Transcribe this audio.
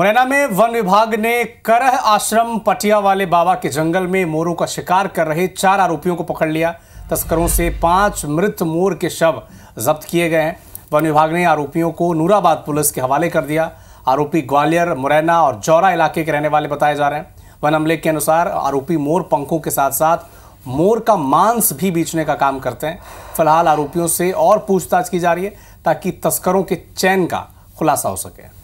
मुरैना में वन विभाग ने करह आश्रम पटिया वाले बाबा के जंगल में मोरों का शिकार कर रहे चार आरोपियों को पकड़ लिया तस्करों से पांच मृत मोर के शव जब्त किए गए हैं वन विभाग ने आरोपियों को नूराबाद पुलिस के हवाले कर दिया आरोपी ग्वालियर मुरैना और जौरा इलाके के रहने वाले बताए जा रहे हैं वन अमले के अनुसार आरोपी मोर पंखों के साथ साथ मोर का मांस भी बेचने का काम करते हैं फिलहाल आरोपियों से और पूछताछ की जा रही है ताकि तस्करों के चैन का खुलासा हो सके